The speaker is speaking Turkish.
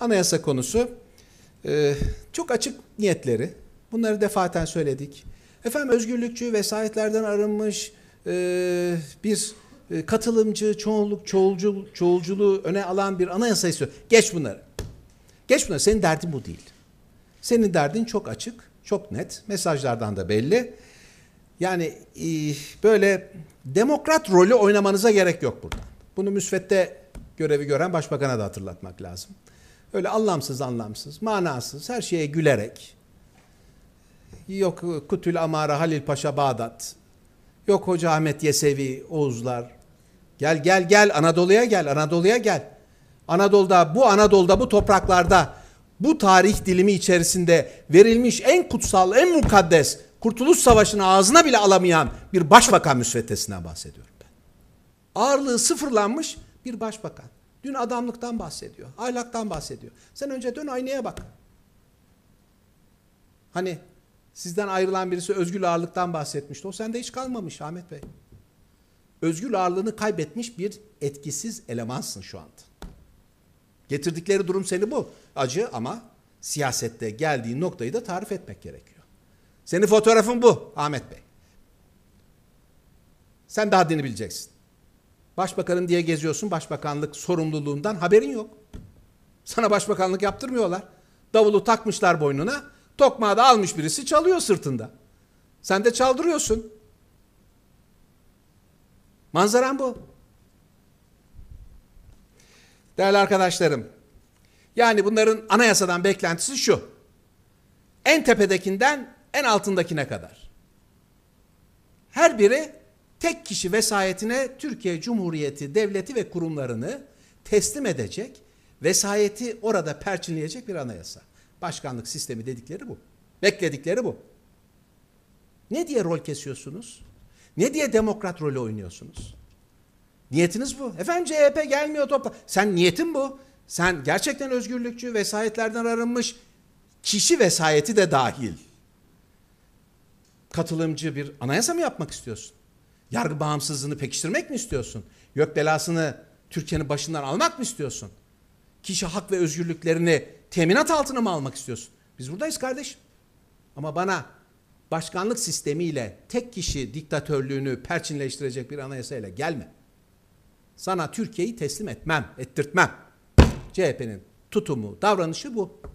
Anayasa konusu e, çok açık niyetleri. Bunları defaten söyledik. Efendim özgürlükçü vesayetlerden arınmış e, bir e, katılımcı, çoğunluk, çoğulcul, çoğulculuğu öne alan bir anayasa istiyor. Geç bunları. Geç bunları. Senin derdin bu değil. Senin derdin çok açık, çok net. Mesajlardan da belli. Yani e, böyle demokrat rolü oynamanıza gerek yok burada. Bunu müsvedde görevi gören başbakana da hatırlatmak lazım. Öyle anlamsız anlamsız, manasız, her şeye gülerek. Yok Kutül Amara Halil Paşa Bağdat. Yok Hoca Ahmet Yesevi Oğuzlar. Gel gel gel Anadolu'ya gel, Anadolu'ya gel. Anadolu'da bu Anadolu'da bu topraklarda bu tarih dilimi içerisinde verilmiş en kutsal, en mukaddes Kurtuluş Savaşı'nı ağzına bile alamayan bir başbakan müsveddesinden bahsediyorum ben. Ağırlığı sıfırlanmış bir başbakan. Dün adamlıktan bahsediyor. Ahlaktan bahsediyor. Sen önce dön aynaya bak. Hani sizden ayrılan birisi özgür ağırlıktan bahsetmişti. O sende hiç kalmamış Ahmet Bey. Özgür ağırlığını kaybetmiş bir etkisiz elemansın şu anda. Getirdikleri durum seni bu. Acı ama siyasette geldiği noktayı da tarif etmek gerekiyor. Senin fotoğrafın bu Ahmet Bey. Sen de haddini bileceksin. Başbakanım diye geziyorsun başbakanlık sorumluluğundan haberin yok. Sana başbakanlık yaptırmıyorlar. Davulu takmışlar boynuna. Tokmağı da almış birisi çalıyor sırtında. Sen de çaldırıyorsun. Manzaran bu. Değerli arkadaşlarım. Yani bunların anayasadan beklentisi şu. En tepedekinden en altındakine kadar. Her biri tek kişi vesayetine Türkiye Cumhuriyeti devleti ve kurumlarını teslim edecek, vesayeti orada perçinleyecek bir anayasa. Başkanlık sistemi dedikleri bu. Bekledikleri bu. Ne diye rol kesiyorsunuz? Ne diye demokrat rolü oynuyorsunuz? Niyetiniz bu. Efendim CHP gelmiyor topla. Sen niyetin bu. Sen gerçekten özgürlükçü, vesayetlerden arınmış kişi vesayeti de dahil katılımcı bir anayasa mı yapmak istiyorsun? Yargı bağımsızlığını pekiştirmek mi istiyorsun? Yok belasını Türkiye'nin başından almak mı istiyorsun? Kişi hak ve özgürlüklerini teminat altına mı almak istiyorsun? Biz buradayız kardeş. Ama bana başkanlık sistemiyle tek kişi diktatörlüğünü perçinleştirecek bir anayasayla gelme. Sana Türkiye'yi teslim etmem, ettirtmem. CHP'nin tutumu, davranışı bu.